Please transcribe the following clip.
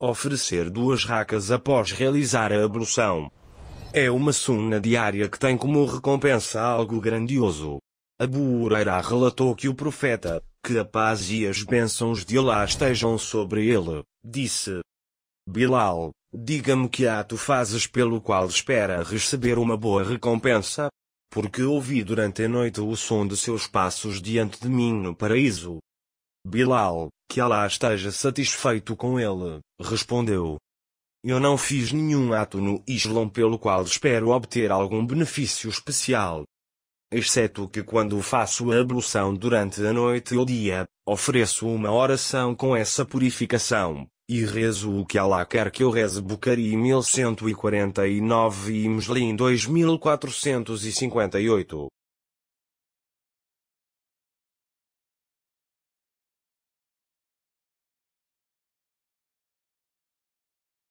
Oferecer duas racas após realizar a ablução. É uma sunna diária que tem como recompensa algo grandioso. Abu Huraira relatou que o profeta, que a paz e as bênçãos de Allah estejam sobre ele, disse: Bilal, diga-me que ato fazes pelo qual espera receber uma boa recompensa? Porque ouvi durante a noite o som de seus passos diante de mim no paraíso. Bilal, que Alá esteja satisfeito com ele, respondeu. Eu não fiz nenhum ato no Islão pelo qual espero obter algum benefício especial. Exceto que quando faço a ablução durante a noite ou dia, ofereço uma oração com essa purificação, e rezo o que Alá quer que eu reze Bukhari 1149 e Muslim 2458.